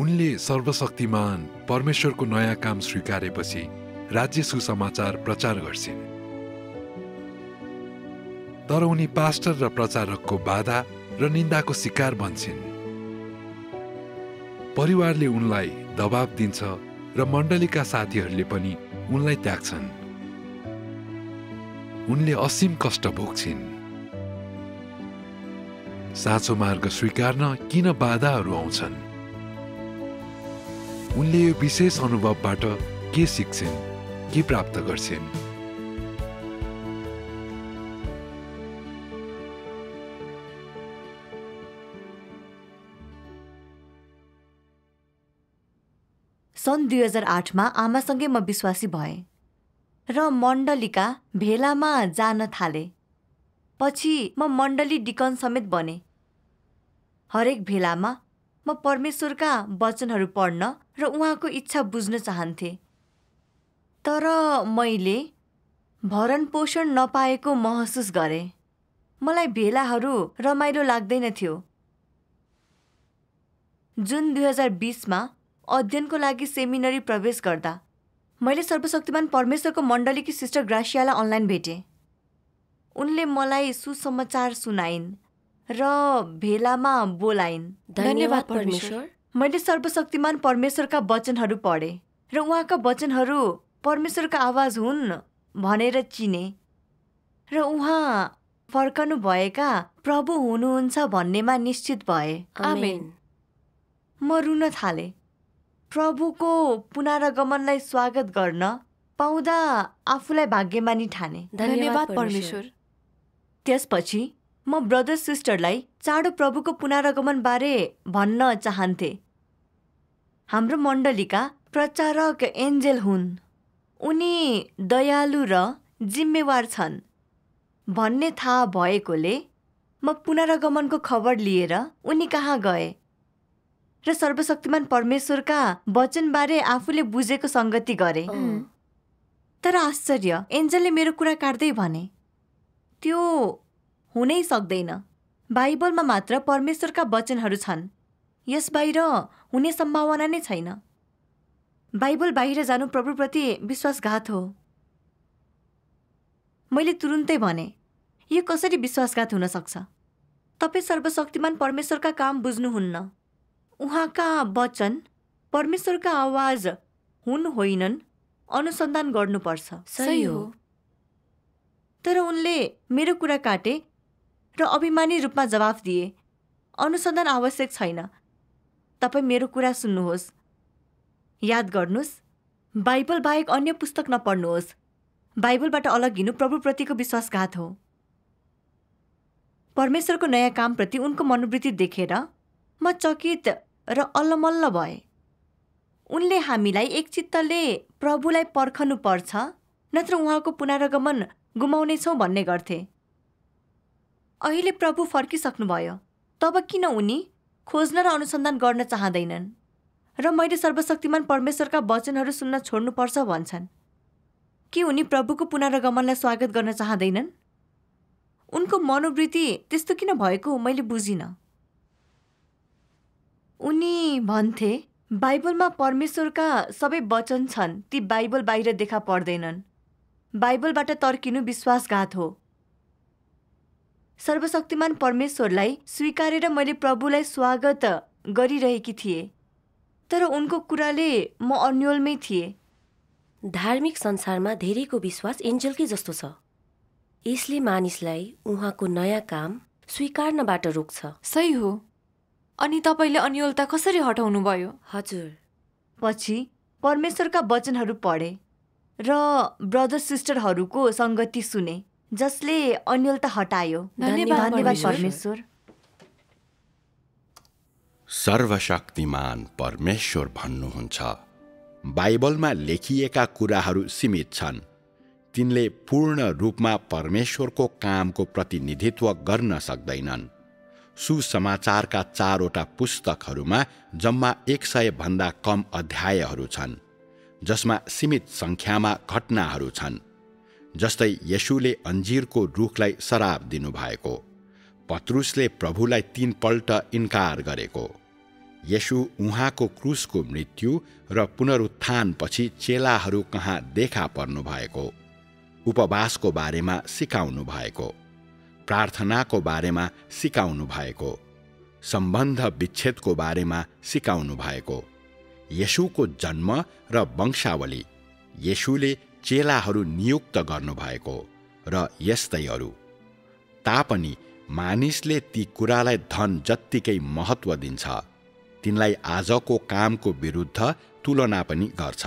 उनले सर्वशक्तिमान परमेश्वरको नयाँ काम स्वीकारेपछि राज्य सुसमाचार प्रचार गर्छिन् तर उनी पास्टर र प्रचारकको बाधा र निन्दाको शिकार बन्छन् परिवारले उनलाई दबाब दिन्छ र मण्डलीका साथीहरूले पनि उनलाई त्याग्छन् उनले असीम कष्ट भोग्छिन् साँचो मार्ग स्वीकार्न किन बाधाहरू आउँछन् उनले यो विशेष अनुभवबाट के सिक्छन् के प्राप्त गर्छिन् सन् दुई हजार आठमा आमासँगै म विश्वासी भएँ र मण्डलीका भेलामा जान थाले. पछि म मण्डली डिकन समेत बने हरेक भेलामा म परमेश्वरका वचनहरू पढ्न र उहाँको इच्छा बुझ्न चाहन्थे तर मैले भरण पोषण नपाएको महसुस गरेँ मलाई भेलाहरू रमाइलो लाग्दैन थियो जुन दुई हजार बिसमा अध्ययनको लागि सेमिनरी प्रवेश गर्दा मैले सर्वशक्तिमान परमेश्वरको मण्डलीकी सिस्टर ग्रासियालाई अनलाइन भेटेँ उनले मलाई सुसमाचार सुनाइन् र भेलामा बोलाइन् धन्यवाद परमेश्वर मैले सर्वशक्तिमान परमेश्वरका वचनहरू पढेँ र उहाँका वचनहरू परमेश्वरका आवाज हुन् भनेर चिने र उहाँ फर्कनु भएका प्रभु हुनुहुन्छ भन्नेमा निश्चित भए आमेन म रुन थाले प्रभुको पुनरागमनलाई स्वागत गर्न पाउँदा आफूलाई भाग्यमानी ठाने धन्यवाद परमेश्वर त्यसपछि म ब्रदर सिस्टरलाई चाँडो प्रभुको पुनरागमनबारे भन्न चाहन्थे हाम्रो मण्डलीका प्रचारक एन्जेल हुन् उनी दयालु र जिम्मेवार छन् भन्ने थाहा भएकोले म पुनरागमनको खबर लिएर उनी कहाँ गए र सर्वशक्तिमान परमेश्वरका वचनबारे आफूले बुझेको सङ्गति गरे तर आश्चर्य एन्जेलले मेरो कुरा काट्दै भने त्यो हुनै सक्दैन बाइबलमा मात्र परमेश्वरका वचनहरू छन् यस बाहिर हुने सम्भावना नै छैन बाइबल बाहिर जानु प्रभुप्रति विश्वासघात हो मैले तुरुन्तै भने यो कसरी विश्वासघात हुन सक्छ तपाईँ सर्वशक्तिमान परमेश्वरका काम बुझ्नुहुन्न उहाँका वचन परमेश्वरका आवाज हुन् होइनन् अनुसन्धान गर्नुपर्छ सही हो तर उनले मेरो कुरा काटे र अभिमानी रूपमा जवाफ दिए अनुसन्धान आवश्यक छैन तपाईँ मेरो कुरा सुन्नुहोस् याद गर्नुहोस् बाइबल बाहेक अन्य पुस्तक नपढ्नुहोस् बाइबलबाट अलग हिँड्नु प्रभुप्रतिको विश्वासघात हो परमेश्वरको नयाँ कामप्रति उनको मनोवृत्ति देखेर म चकित र अल्लमल्ल भए उनले हामीलाई एकचित्तले प्रभुलाई पर्खनु पर्छ नत्र उहाँको पुनरागमन गुमाउनेछौँ भन्ने गर्थे अहिले प्रभु फर्किसक्नुभयो तब किन उनी खोज्न र अनुसन्धान गर्न चाहँदैनन् र मैले सर्वशक्तिमान परमेश्वरका वचनहरू सुन्न छोड्नुपर्छ भन्छन् के उनी प्रभुको पुनरागमनलाई स्वागत गर्न चाहँदैनन् उनको मनोवृत्ति त्यस्तो किन भएको मैले बुझिनँ उनी भन्थे बाइबलमा परमेश्वरका सबै वचन छन् ती बाइबल बाहिर देखा पर्दैनन् बाइबलबाट तर्किनु विश्वासघात हो सर्वशक्तिमान परमेश्वरलाई स्वीकारेर मैले प्रभुलाई स्वागत गरिरहेकी थिएँ तर उनको कुराले म अन्यलमै थिएँ धार्मिक संसारमा धेरैको विश्वास एन्जलकै जस्तो छ यसले मानिसलाई उहाँको नयाँ काम स्वीकार्नबाट रोक्छ सही हो अनि तपाईँले अन्यलता कसरी हटाउनुभयो हजुर पछि परमेश्वरका वचनहरू पढे र ब्रदर सिस्टरहरूको सङ्गति सुने जसले त हटायो परमेश्वर सर्वशक्तिमान परमेश्वर भन्नुहुन्छ बाइबलमा लेखिएका कुराहरू सीमित छन् तिनले पूर्ण रूपमा परमेश्वरको कामको प्रतिनिधित्व गर्न सक्दैनन् सुसमाचारका चारवटा पुस्तकहरूमा जम्मा एक सय भन्दा कम अध्यायहरू छन् जसमा सीमित सङ्ख्यामा घटनाहरू छन् जस्तै यशुले अन्जिरको रुखलाई शराब दिनुभएको पत्रुसले प्रभुलाई तीनपल्ट इन्कार गरेको यशु उहाँको क्रुसको मृत्यु र पुनरुत्थानपछि चेलाहरू कहाँ देखा पर्नु भएको उपवासको बारेमा सिकाउनु भएको प्रार्थनाको बारेमा सिकाउनु भएको सम्बन्ध विच्छेदको बारेमा सिकाउनु भएको यशुको जन्म र वंशावली यशुले चेलाहरू नियुक्त गर्नुभएको र यस्तैहरू अरू तापनि मानिसले ती कुरालाई धन जत्तिकै महत्त्व दिन्छ तिनलाई आजको कामको विरुद्ध तुलना पनि गर्छ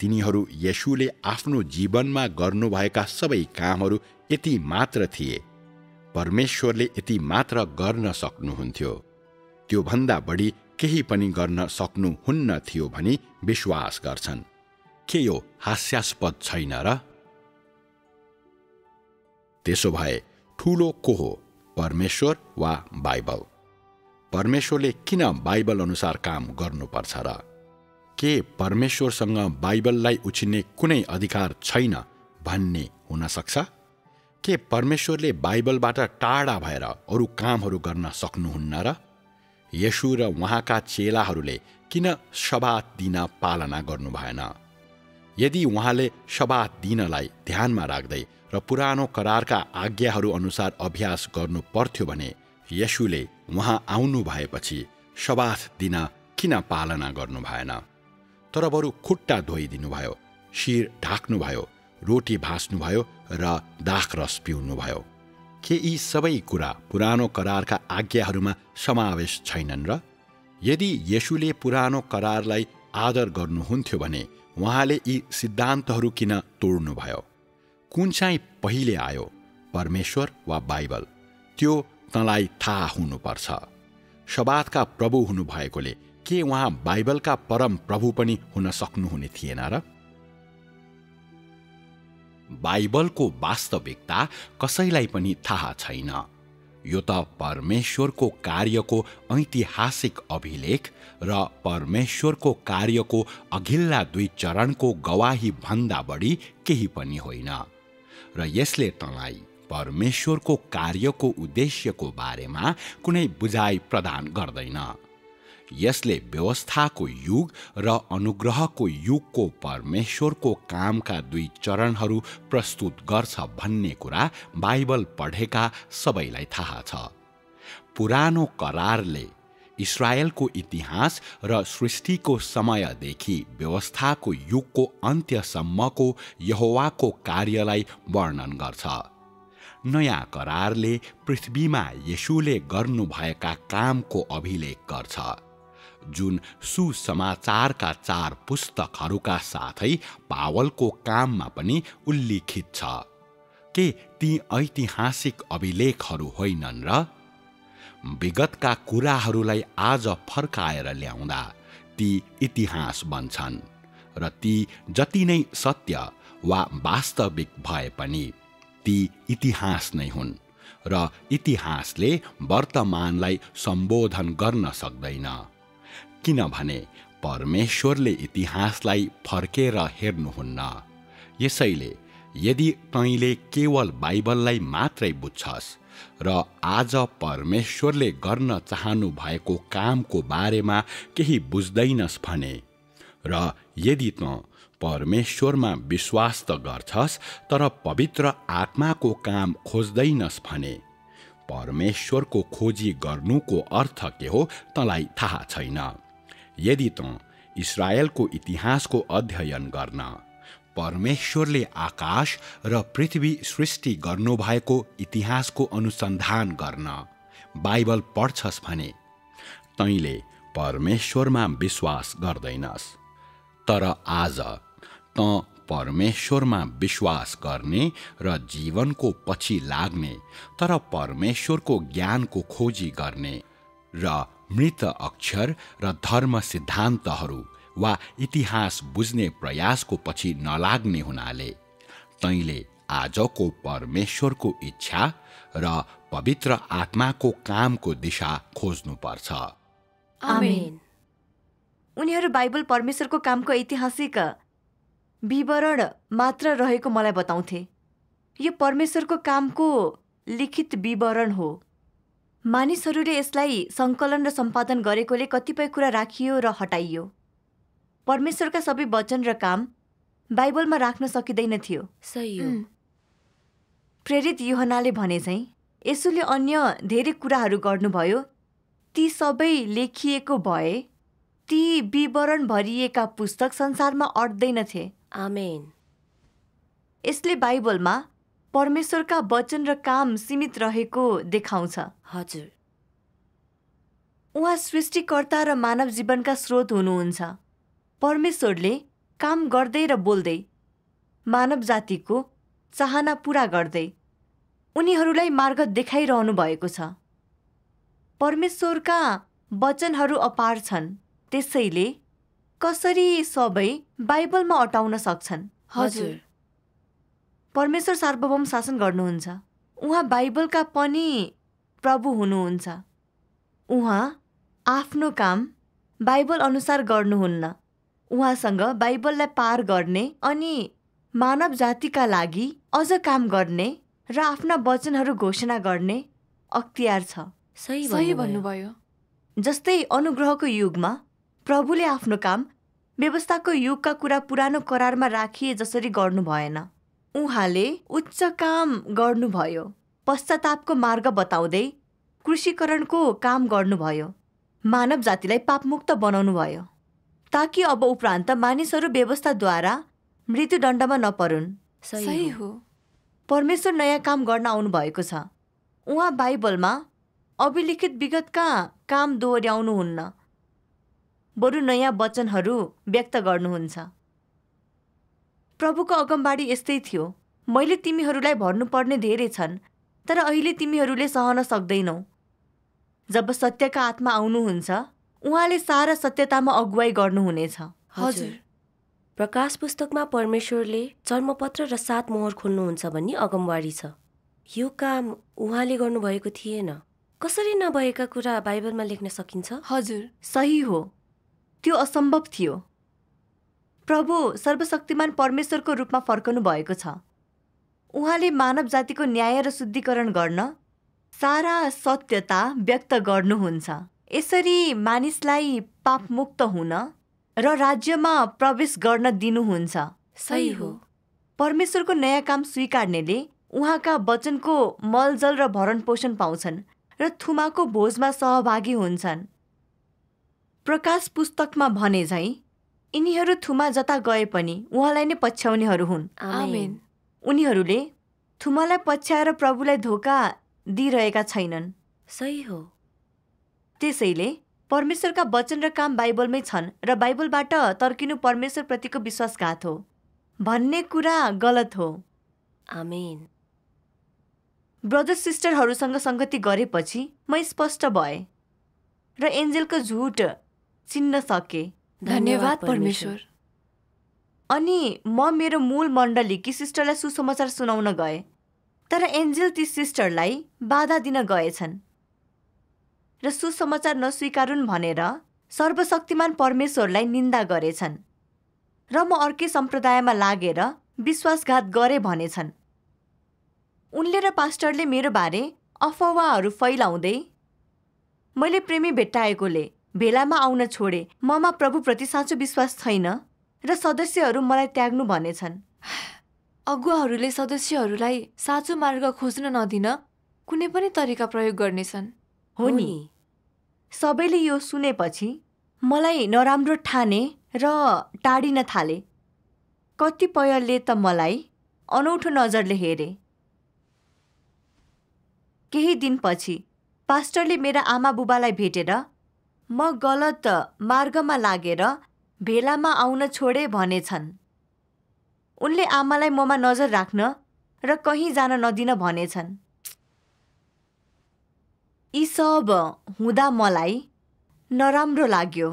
तिनीहरू यशुले आफ्नो जीवनमा गर्नुभएका सबै कामहरू यति मात्र थिए परमेश्वरले यति मात्र गर्न सक्नुहुन्थ्यो त्योभन्दा बढी केही पनि गर्न सक्नुहुन्न थियो भनी विश्वास गर्छन् के यो हास्यास्पद छैन र त्यसो भए ठुलो को हो परमेश्वर वा बाइबल परमेश्वरले किन बाइबल अनुसार काम गर्नुपर्छ र के परमेश्वरसँग बाइबललाई उछिन्ने कुनै अधिकार छैन भन्ने हुन सक्छ के परमेश्वरले बाइबलबाट टाढा भएर अरू कामहरू गर्न सक्नुहुन्न र यशु र उहाँका चेलाहरूले किन सभा दिन पालना गर्नु भएन यदि उहाँले सबात दिनलाई ध्यानमा राख्दै र पुरानो करारका आज्ञाहरू अनुसार अभ्यास गर्नु पर्थ्यो भने यसुले उहाँ आउनु भएपछि सबाथ दिन किन पालना गर्नु भएन तर बरु खुट्टा धोइदिनुभयो शिर ढाक्नुभयो रोटी भाँच्नुभयो र दाख रस पिउनुभयो के यी सबै कुरा पुरानो करारका आज्ञाहरूमा समावेश छैनन् र यदि यसुले पुरानो करारलाई आदर गर्नुहुन्थ्यो भने उहाँले यी सिद्धान्तहरू किन तोड्नुभयो कुन चाहिँ पहिले आयो परमेश्वर वा बाइबल त्यो तँलाई थाहा हुनुपर्छ सवादका प्रभु हुनुभएकोले के उहाँ बाइबलका परम प्रभु पनि हुन सक्नुहुने थिएन र बाइबलको वास्तविकता कसैलाई पनि थाहा छैन यो त परमेश्वरको कार्यको ऐतिहासिक अभिलेख र परमेश्वरको कार्यको अघिल्ला दुई चरणको गवाही भन्दा बढी केही पनि होइन र यसले तँलाई परमेश्वरको कार्यको उद्देश्यको बारेमा कुनै बुझाइ प्रदान गर्दैन यसले व्यवस्थाको युग र अनुग्रहको युगको परमेश्वरको कामका दुई चरणहरू प्रस्तुत गर्छ भन्ने कुरा बाइबल पढेका सबैलाई थाहा छ पुरानो करारले इसरायलको इतिहास र सृष्टिको समयदेखि व्यवस्थाको युगको अन्त्यसम्मको यहोवाको कार्यलाई वर्णन गर्छ नयाँ करारले पृथ्वीमा यशुले गर्नुभएका कामको अभिलेख गर्छ जुन सुसमाचारका चार पुस्तकहरूका साथै पावलको काममा पनि उल्लेखित छ के ती ऐतिहासिक अभिलेखहरू होइनन् र विगतका कुराहरूलाई आज फर्काएर ल्याउँदा ती इतिहास बन्छन् र ती जति नै सत्य वा वास्तविक भए पनि ती इतिहास नै हुन् र इतिहासले वर्तमानलाई सम्बोधन गर्न सक्दैन किनभने परमेश्वरले इतिहासलाई फर्केर हेर्नुहुन्न यसैले यदि तैँले केवल बाइबललाई मात्रै बुझ्छस् र आज परमेश्वरले गर्न चाहनु भएको कामको बारेमा केही बुझ्दैनस् भने र यदि त परमेश्वरमा विश्वास त गर्छस् तर पवित्र आत्माको काम खोज्दैनस् भने परमेश्वरको खोजी गर्नुको अर्थ के हो तँलाई थाहा छैन यदि त इसरायलको इतिहासको अध्ययन गर्न परमेश्वरले आकाश र पृथ्वी सृष्टि गर्नुभएको इतिहासको अनुसन्धान गर्न बाइबल पढ्छस् भने तैँले परमेश्वरमा विश्वास गर्दैनस् तर आज त परमेश्वरमा विश्वास गर्ने र जीवनको पछि लाग्ने तर परमेश्वरको ज्ञानको खोजी गर्ने र मृत अक्षर र धर्म सिद्धान्तहरू वा इतिहास बुझ्ने प्रयासको पछि नलाग्ने हुनाले तैँले आजको परमेश्वरको इच्छा र पवित्र आत्माको कामको दिशा खोज्नुपर्छ उनीहरू बाइबल परमेश्वरको कामको ऐतिहासिक विवरण मात्र रहेको मलाई बताउँथे यो परमेश्वरको कामको लिखित विवरण हो मानिसहरूले यसलाई सङ्कलन र सम्पादन गरेकोले कतिपय कुरा राखियो र हटाइयो परमेश्वरका सबै वचन र काम बाइबलमा राख्न सकिँदैन थियो सही हो प्रेरित युहनाले भने चाहिँ यसुले अन्य धेरै कुराहरू गर्नुभयो ती सबै लेखिएको भए ती विवरण भरिएका पुस्तक संसारमा अट्दैनथे आमेन यसले बाइबलमा परमेश्वरका वचन र काम सीमित रहेको देखाउँछ हजुर उहाँ सृष्टिकर्ता र मानव जीवनका स्रोत हुनुहुन्छ परमेश्वरले काम गर्दै र बोल्दै मानव जातिको चाहना पुरा गर्दै उनीहरूलाई मार्ग देखाइरहनु भएको छ परमेश्वरका वचनहरू अपार छन् त्यसैले कसरी सबै बाइबलमा अटाउन सक्छन् हजुर परमेश्वर सार्वभौम शासन गर्नुहुन्छ उहाँ बाइबलका पनि प्रभु हुनुहुन्छ उहाँ आफ्नो काम बाइबल अनुसार गर्नुहुन्न उहाँसँग बाइबललाई पार गर्ने अनि मानव जातिका लागि अझ काम गर्ने र आफ्ना वचनहरू घोषणा गर्ने अख्तियार छ सही सही भन्नुभयो जस्तै अनुग्रहको युगमा प्रभुले आफ्नो काम व्यवस्थाको युगका कुरा पुरानो करारमा राखिए जसरी गर्नु भएन उहाँले उच्च काम गर्नुभयो पश्चातापको मार्ग बताउँदै कृषिकरणको काम गर्नुभयो मानव जातिलाई पापमुक्त बनाउनु भयो ताकि अब उपरान्त मानिसहरू व्यवस्थाद्वारा मृत्युदण्डमा नपरुन् सही हो परमेश्वर नयाँ काम गर्न आउनुभएको छ उहाँ बाइबलमा अभिलिखित विगतका काम दोहोऱ्याउनुहुन्न बरु नयाँ वचनहरू व्यक्त गर्नुहुन्छ प्रभुको अगमबाडी यस्तै थियो मैले तिमीहरूलाई भर्नुपर्ने धेरै छन् तर अहिले तिमीहरूले सहन सक्दैनौ जब सत्यका आत्मा आउनुहुन्छ उहाँले सारा सत्यतामा अगुवाई गर्नुहुनेछ हजुर प्रकाश पुस्तकमा परमेश्वरले चर्मपत्र र सात मोहर खोल्नुहुन्छ भन्ने अगमवाडी छ यो काम उहाँले गर्नुभएको थिएन कसरी नभएका कुरा बाइबलमा लेख्न सकिन्छ हजुर सही हो त्यो असम्भव थियो प्रभु सर्वशक्तिमान परमेश्वरको रूपमा फर्कनु भएको छ उहाँले मानव जातिको न्याय र शुद्धिकरण गर्न सारा सत्यता व्यक्त गर्नुहुन्छ यसरी मानिसलाई पापमुक्त हुन र राज्यमा प्रवेश गर्न दिनुहुन्छ सही हो परमेश्वरको नयाँ काम स्वीकार्नेले उहाँका वचनको मलजल र भरण पोषण पाउँछन् र थुमाको भोजमा सहभागी हुन्छन् प्रकाश पुस्तकमा भने झैँ यिनीहरू थुमा जता गए पनि उहाँलाई नै पछ्याउनेहरू हुन् उनीहरूले थुमालाई पछ्याएर प्रभुलाई धोका दिइरहेका छैनन् सही हो त्यसैले परमेश्वरका वचन र काम बाइबलमै छन् र बाइबलबाट तर्किनु परमेश्वरप्रतिको विश्वासघात हो भन्ने कुरा गलत हो आमेन ब्रदर सिस्टरहरूसँग सङ्गति गरेपछि म स्पष्ट भएँ र एन्जेलको झुट चिन्न सकेँ धन्यवाद परमेश्वर अनि म मेरो मूल मण्डलीकी सिस्टरलाई सुसमाचार सुनाउन गए तर एन्जेल ती सिस्टरलाई बाधा दिन गएछन् र सुसमाचार नस्वीकारुन् भनेर सर्वशक्तिमान परमेश्वरलाई निन्दा गरेछन् र म अर्कै सम्प्रदायमा लागेर विश्वासघात गरे भनेछन् उनले र पास्टरले मेरो बारे अफवाहहरू फैलाउँदै मैले प्रेमी भेट्टाएकोले भेलामा आउन छोडे ममा प्रभुप्रति साँचो विश्वास छैन र सदस्यहरू मलाई त्याग्नु भनेछन् अगुवाहरूले सदस्यहरूलाई साँचो मार्ग खोज्न नदिन कुनै पनि तरिका प्रयोग गर्नेछन् हो नि सबैले यो सुनेपछि मलाई नराम्रो ठाने र टाढिन थाले कतिपयले त मलाई अनौठो नजरले हेरे केही दिनपछि पास्टरले मेरा आमा बुबालाई भेटेर म गलत मार्गमा लागेर भेलामा आउन छोडे भनेछन् उनले आमालाई ममा नजर राख्न र कहीँ जान नदिन भनेछन् यी सब हुँदा मलाई नराम्रो लाग्यो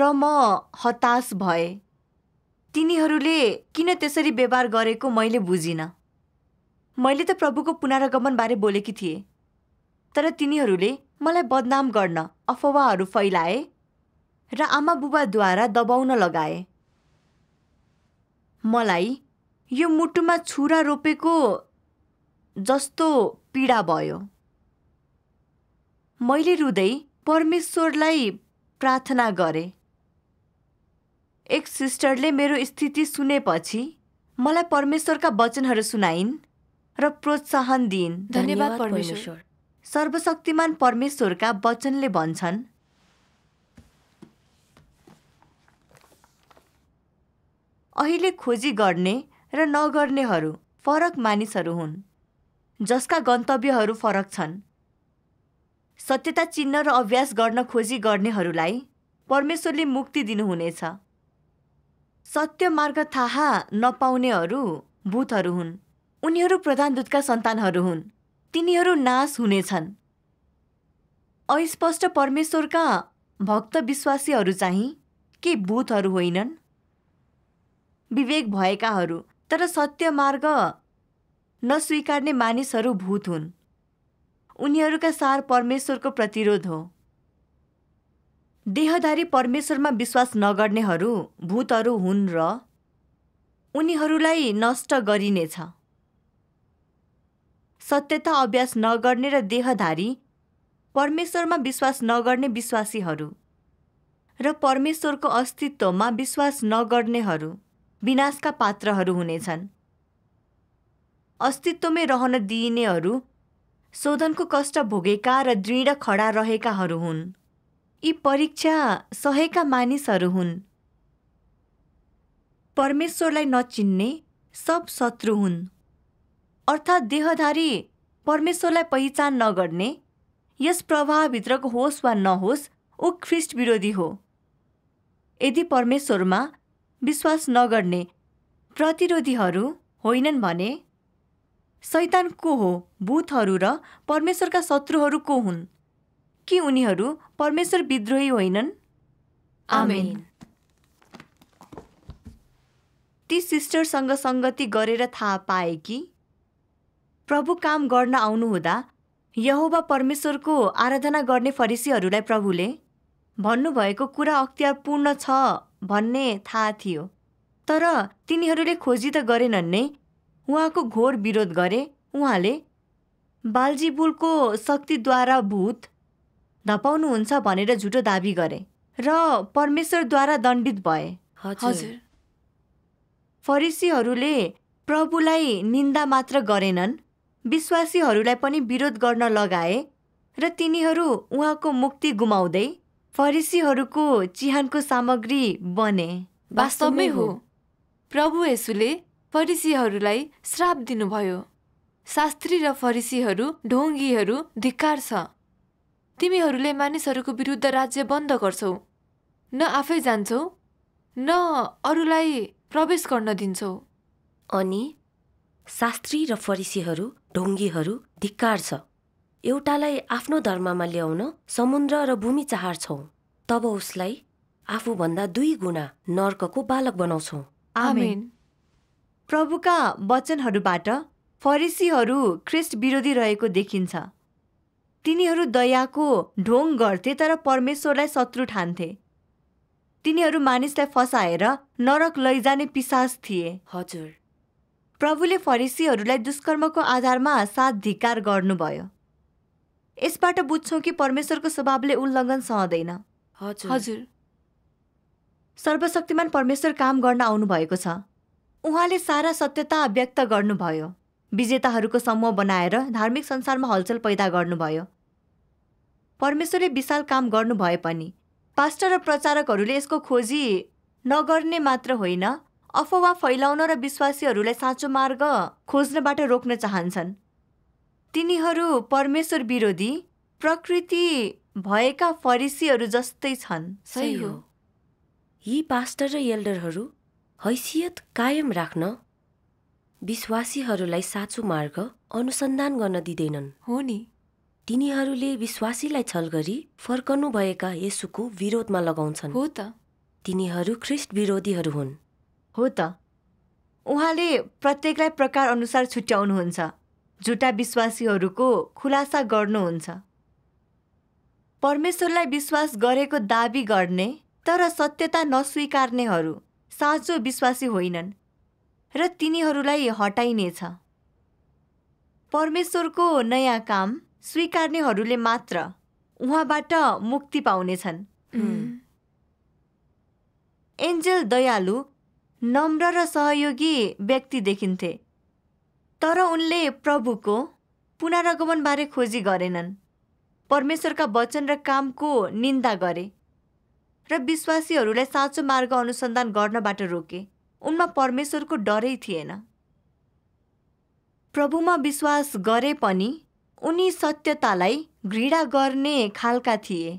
र म हताश भएँ तिनीहरूले किन त्यसरी व्यवहार गरेको मैले बुझिनँ मैले त प्रभुको पुनरागमनबारे बोलेकी थिएँ तर तिनीहरूले मलाई बदनाम गर्न अफवाहहरू फैलाए र आमाबुबाद्वारा दबाउन लगाए मलाई यो मुटुमा छुरा रोपेको जस्तो पीडा भयो मैले रुँदै परमेश्वरलाई प्रार्थना गरे एक सिस्टरले मेरो स्थिति सुनेपछि मलाई परमेश्वरका वचनहरू सुनाइन् र प्रोत्साहन दिइन् धन्यवाद परमेश्वर सर्वशक्तिमान परमेश्वरका वचनले भन्छन् अहिले खोजी गर्ने र नगर्नेहरू फरक मानिसहरू हुन् जसका गन्तव्यहरू फरक छन् सत्यता चिन्ह र अभ्यास गर्न खोजी गर्नेहरूलाई परमेश्वरले मुक्ति दिनुहुनेछ सत्य मार्ग थाहा नपाउनेहरू भूतहरू हुन् उनीहरू प्रधानदूतका सन्तानहरू हुन् तिनीहरू नाश हुनेछन् अस्पष्ट परमेश्वरका भक्त विश्वासीहरू चाहिँ के भूतहरू होइनन् विवेक भएकाहरू तर सत्य मार्ग नस्वीकार्ने मानिसहरू भूत हुन् उनीहरूका सार परमेश्वरको प्रतिरोध हो देहधारी परमेश्वरमा विश्वास नगर्नेहरू भूतहरू हुन् र उनीहरूलाई नष्ट गरिनेछ सत्यता अभ्यास नगर्ने र देहधारी परमेश्वरमा विश्वास नगर्ने विश्वासीहरू र परमेश्वरको अस्तित्वमा विश्वास नगर्नेहरू विनाशका पात्रहरू हुनेछन् अस्तित्वमै रहन दिइनेहरू शोधनको कष्ट भोगेका र दृढ खडा रहेकाहरू हुन् यी परीक्षा सहेका मानिसहरू हुन् परमेश्वरलाई नचिन्ने सब शत्रु हुन् अर्थात् देहधारी परमेश्वरलाई पहिचान नगर्ने यस प्रवाहभित्रको होस् वा नहोस् ऊ ख्रिस्ट विरोधी हो यदि परमेश्वरमा विश्वास नगर्ने प्रतिरोधीहरू होइनन् भने सैतान को हो भूतहरू र परमेश्वरका शत्रुहरू को हुन् कि उनीहरू परमेश्वर विद्रोही होइनन् आमेन ती सिस्टरसँग सङ्गति गरेर थाहा पाए कि प्रभु काम गर्न आउनुहुँदा यहोबा परमेश्वरको आराधना गर्ने फरिसीहरूलाई प्रभुले भन्नुभएको कुरा अख्तियार पूर्ण छ भन्ने थाहा थियो तर तिनीहरूले खोजी त गरेनन् नै उहाँको घोर विरोध गरे उहाँले बालजीबुलको शक्तिद्वारा भूत धपाउनुहुन्छ भनेर झुटो दावी गरे र परमेश्वरद्वारा दण्डित भए हजुर फरिसीहरूले प्रभुलाई निन्दा मात्र गरेनन् विश्वासीहरूलाई पनि विरोध गर्न लगाए र तिनीहरू उहाँको मुक्ति गुमाउँदै फरिसीहरूको चिहानको सामग्री बने वास्तवमै हो प्रभु यसुले फरिसीहरूलाई श्राप दिनुभयो शास्त्री र फरिसीहरू ढोङ्गीहरू धिक्कार छ तिमीहरूले मानिसहरूको विरुद्ध राज्य बन्द गर्छौ न आफै जान्छौ न अरूलाई प्रवेश गर्न दिन्छौ अनि शास्त्री र फरिसीहरू ढुङ्गीहरू धिक्कार छ एउटालाई आफ्नो धर्ममा ल्याउन समुद्र र भूमि चाहर्छौ तब उसलाई आफूभन्दा दुई गुणा नर्कको बालक बनाउँछौँ आमेन प्रभुका वचनहरूबाट फरिसीहरू ख्रिस्ट विरोधी रहेको देखिन्छ तिनीहरू दयाको ढोङ गर्थे तर परमेश्वरलाई शत्रु ठान्थे तिनीहरू मानिसलाई फसाएर नरक लैजाने पिसास थिए हजुर प्रभुले फरिसीहरूलाई दुष्कर्मको आधारमा धिकार गर्नुभयो यसबाट बुझ्छौँ कि परमेश्वरको स्वभावले उल्लङ्घन सहँदैन हजुर सर्वशक्तिमान परमेश्वर काम गर्न आउनुभएको छ उहाँले सारा सत्यता व्यक्त गर्नुभयो विजेताहरूको समूह बनाएर धार्मिक संसारमा हलचल पैदा गर्नुभयो परमेश्वरले विशाल काम गर्नुभए पनि पास्टर र प्रचारकहरूले यसको खोजी नगर्ने मात्र होइन अफवा फैलाउन र विश्वासीहरूलाई साँचो मार्ग खोज्नबाट रोक्न चाहन्छन् तिनीहरू परमेश्वर विरोधी प्रकृति भएका फरिसीहरू जस्तै छन् सही हो यी पास्टर र एल्डरहरू हैसियत कायम राख्न विश्वासीहरूलाई साँचो मार्ग अनुसन्धान गर्न दिँदैनन् हो नि तिनीहरूले विश्वासीलाई छल गरी फर्कनुभएका यसुको विरोधमा लगाउँछन् हो त तिनीहरू ख्रिस्ट विरोधीहरू हुन् हो त उहाँले प्रत्येकलाई प्रकार अनुसार छुट्याउनुहुन्छ झुटा विश्वासीहरूको खुलासा गर्नुहुन्छ परमेश्वरलाई विश्वास गरेको दावी गर्ने तर सत्यता नस्वीकार्नेहरू साँचो विश्वासी होइनन् र तिनीहरूलाई हटाइनेछ परमेश्वरको नयाँ काम स्वीकार्नेहरूले मात्र उहाँबाट मुक्ति पाउनेछन् एन्जेल दयालु नम्र र सहयोगी व्यक्ति देखिन्थे तर उनले प्रभुको पुनरागमनबारे खोजी गरेनन् परमेश्वरका वचन र कामको निन्दा गरे र विश्वासीहरूलाई साँचो मार्ग अनुसन्धान गर्नबाट रोके उनमा परमेश्वरको डरै थिएन प्रभुमा विश्वास गरे पनि उनी सत्यतालाई घृणा गर्ने खालका थिए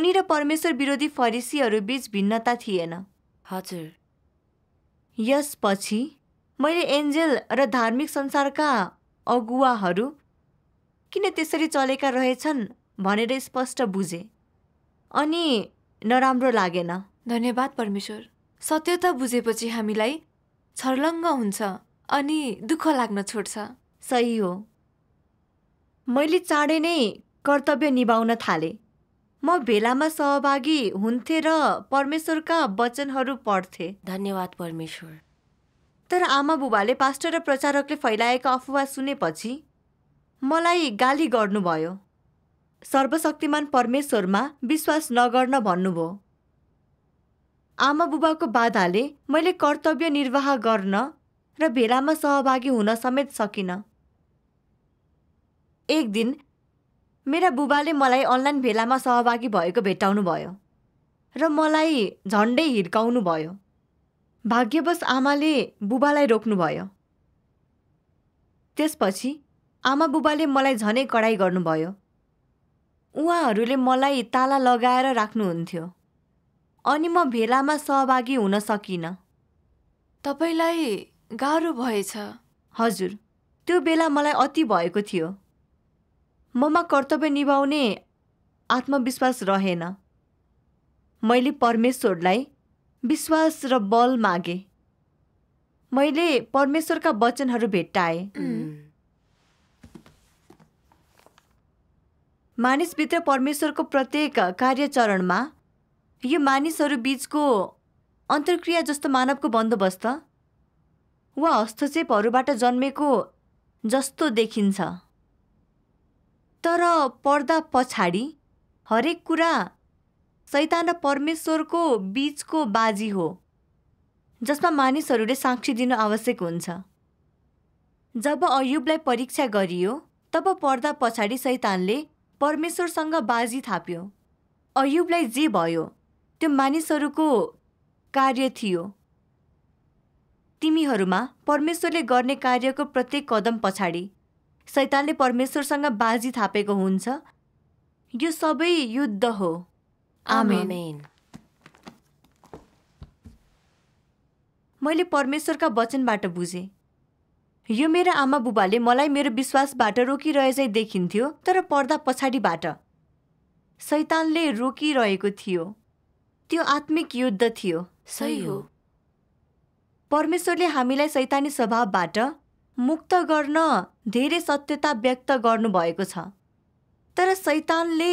उनी र परमेश्वर विरोधी फरिसीहरू फरिसीहरूबीच भिन्नता थिएन हजुर यसपछि मैले एन्जेल र धार्मिक संसारका अगुवाहरू किन त्यसरी चलेका रहेछन् भनेर स्पष्ट बुझे अनि नराम्रो लागेन धन्यवाद परमेश्वर सत्यता बुझेपछि हामीलाई छर्लङ्ग हुन्छ अनि दुःख लाग्न छोड्छ सही हो मैले चाँडै नै कर्तव्य निभाउन थालेँ म भेलामा सहभागी हुन्थेँ र परमेश्वरका वचनहरू पढ्थे धन्यवाद परमेश्वर तर आमा बुबाले पास्टर र प्रचारकले फैलाएका अफवाह सुनेपछि मलाई गाली गर्नुभयो सर्वशक्तिमान परमेश्वरमा विश्वास नगर्न भन्नुभयो आमा बुबाको बाधाले मैले कर्तव्य निर्वाह गर्न र भेलामा सहभागी हुन समेत सकिनँ एक दिन मेरा बुबाले मलाई अनलाइन भेलामा सहभागी भएको भेट्टाउनु भयो र मलाई झन्डै हिर्काउनु भयो भाग्यवश आमाले बुबालाई रोक्नुभयो त्यसपछि आमा बुबाले मलाई झनै कडाइ गर्नुभयो उहाँहरूले मलाई ताला लगाएर राख्नुहुन्थ्यो अनि म भेलामा सहभागी हुन सकिनँ तपाईँलाई गाह्रो भएछ हजुर त्यो बेला मलाई अति भएको थियो ममा कर्तव्य निभाउने आत्मविश्वास रहेन मैले परमेश्वरलाई विश्वास र बल मागे मैले परमेश्वरका वचनहरू भेट्टाएँ मानिसभित्र परमेश्वरको प्रत्येक कार्यचरणमा यो मानिसहरू बिचको अन्तर्क्रिया जस्तो मानवको बन्दोबस्त वा हस्तक्षेपहरूबाट जन्मेको जस्तो देखिन्छ तर पर्दा पछाडि हरेक कुरा सैतान र परमेश्वरको बिचको बाजी हो जसमा मानिसहरूले साक्षी दिनु आवश्यक हुन्छ जब अयुबलाई परीक्षा गरियो तब पर्दा पछाडि सैतानले परमेश्वरसँग बाजी थाप्यो अयुबलाई जे भयो त्यो मानिसहरूको कार्य थियो तिमीहरूमा परमेश्वरले गर्ने कार्यको प्रत्येक कदम पछाडि सैतानले परमेश्वरसँग बाजी थापेको हुन्छ यो सबै युद्ध हो आमेन मैले परमेश्वरका वचनबाट बुझेँ यो मेरो आमा बुबाले मलाई मेरो विश्वासबाट रोकिरहे चाहिँ देखिन्थ्यो तर पर्दा पछाडिबाट सैतानले रोकिरहेको थियो त्यो आत्मिक युद्ध थियो सही हो परमेश्वरले हामीलाई सैतानी स्वभावबाट मुक्त गर्न धेरै सत्यता व्यक्त गर्नुभएको छ तर सैतानले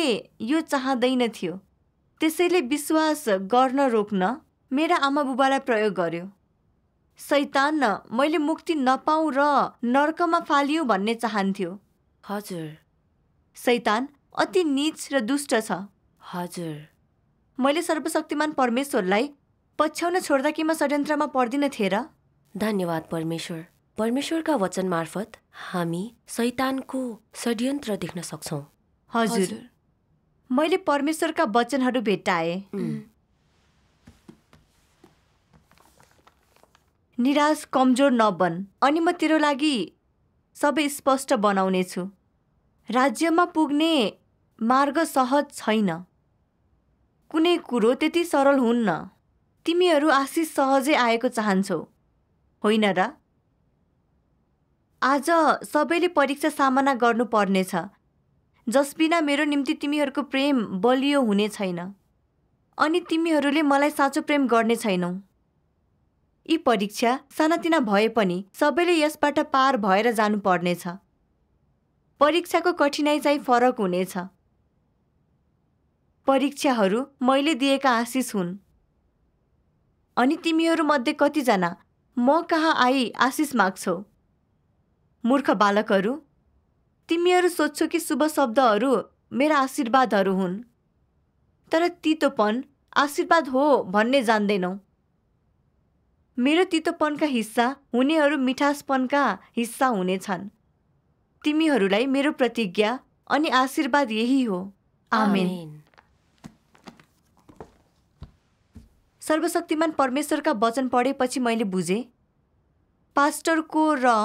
यो चाहँदैन थियो त्यसैले विश्वास गर्न रोक्न मेरा आमा आमाबुबालाई प्रयोग गर्यो सैतान मैले मुक्ति नपाऊ र नर्कमा फालियो भन्ने चाहन्थ्यो हजुर सैतान अति निच र दुष्ट छ हजुर मैले सर्वशक्तिमान परमेश्वरलाई पछ्याउन छोड्दा कि म षड्यन्त्रमा पर्दिन थिएँ र धन्यवाद परमेश्वर परमेश्वरका वचन मार्फत हामी सैतानको षड्यन्त्र देख्न सक्छौँ हजुर मैले परमेश्वरका वचनहरू भेट्टाएँ निराश कमजोर नबन अनि म तेरो लागि सबै स्पष्ट बनाउनेछु राज्यमा पुग्ने मार्ग सहज छैन कुनै कुरो त्यति सरल हुन्न तिमीहरू आशिष सहजै आएको चाहन्छौ होइन र आज सबैले परीक्षा सामना गर्नुपर्नेछ जसबिना मेरो निम्ति तिमीहरूको प्रेम बलियो हुने छैन अनि तिमीहरूले मलाई साँचो प्रेम गर्ने छैनौ यी परीक्षा सानातिना भए पनि सबैले यसबाट पार भएर जानुपर्नेछ परीक्षाको कठिनाइ चाहिँ फरक हुनेछ परीक्षाहरू मैले दिएका आशिष हुन् अनि तिमीहरूमध्ये कतिजना म कहाँ आई आशिष माग्छौ मूर्ख बालकहरू तिमीहरू सोध्छौ कि शुभ शब्दहरू मेरा आशीर्वादहरू हुन् तर तितोपन आशीर्वाद हो भन्ने जान्दैनौ मेरो तितोपनका हिस्सा हुनेहरू मिठासपनका हिस्सा हुनेछन् तिमीहरूलाई मेरो प्रतिज्ञा अनि आशीर्वाद यही हो आमेन सर्वशक्तिमान परमेश्वरका वचन पढेपछि मैले बुझेँ पास्टरको र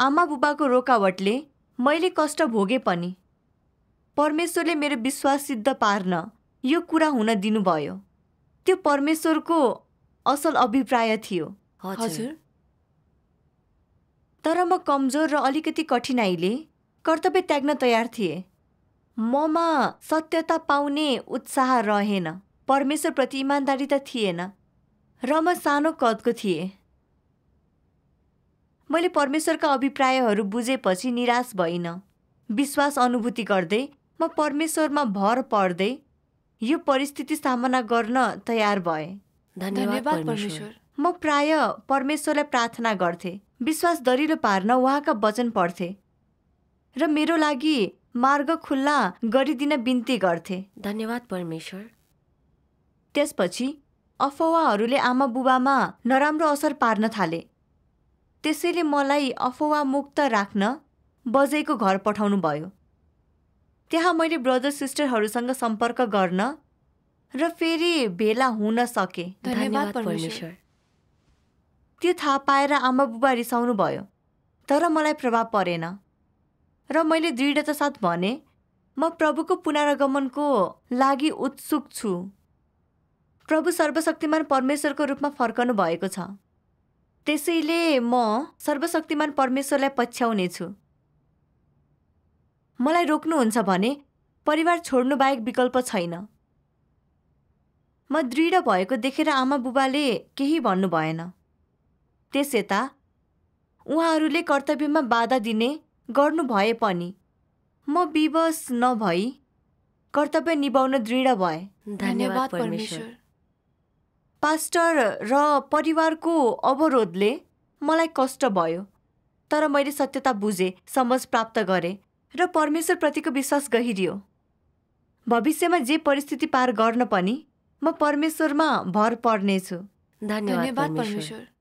आमा बुबाको रोकावटले मैले कष्ट भोगे पनि परमेश्वरले मेरो विश्वास सिद्ध पार्न यो कुरा हुन दिनुभयो त्यो परमेश्वरको असल अभिप्राय थियो हजुर तर म कमजोर र अलिकति कठिनाइले कर्तव्य त्याग्न तयार थिएँ ममा सत्यता पाउने उत्साह रहेन परमेश्वरप्रति इमान्दारी त थिएन र म सानो कदको थिएँ मैले परमेश्वरका अभिप्रायहरू बुझेपछि निराश भइनँ विश्वास अनुभूति गर्दै म परमेश्वरमा भर पर्दै यो परिस्थिति सामना गर्न तयार भएँ धन्यवाद परमेश्वर म प्राय परमेश्वरलाई प्रार्थना गर्थे विश्वास दरिलो पार्न उहाँका वचन पढ्थे र मेरो लागि मार्ग खुल्ला गरिदिन बिन्ती गर्थे धन्यवाद परमेश्वर त्यसपछि अफवाहरूले आमा बुबामा नराम्रो असर पार्न थाले त्यसैले मलाई अफवामुक्त राख्न बजैको घर पठाउनु भयो त्यहाँ मैले ब्रदर सिस्टरहरूसँग सम्पर्क गर्न र फेरि भेला हुन सके धन्यवाद त्यो थाहा पाएर आमा बुबा रिसाउनु भयो तर मलाई प्रभाव परेन र मैले दृढता साथ भने म प्रभुको पुनरागमनको लागि उत्सुक छु प्रभु सर्वशक्तिमान परमेश्वरको रूपमा फर्कनु भएको छ त्यसैले म सर्वशक्तिमान परमेश्वरलाई पछ्याउनेछु मलाई रोक्नुहुन्छ भने परिवार छोड्नु बाहेक विकल्प छैन म दृढ भएको देखेर आमा बुबाले केही भन्नु भएन त्यस यता उहाँहरूले कर्तव्यमा बाधा दिने गर्नु भए पनि म विवश नभई कर्तव्य निभाउन दृढ भए धन्यवाद परमेश्वर पास्टर र परिवारको अवरोधले मलाई कष्ट भयो तर मैले सत्यता बुझेँ समझ प्राप्त गरेँ र परमेश्वरप्रतिको विश्वास गहिरियो भविष्यमा जे परिस्थिति पार गर्न पनि म परमेश्वरमा भर पर्नेछु धन्यवाद परमेश्वर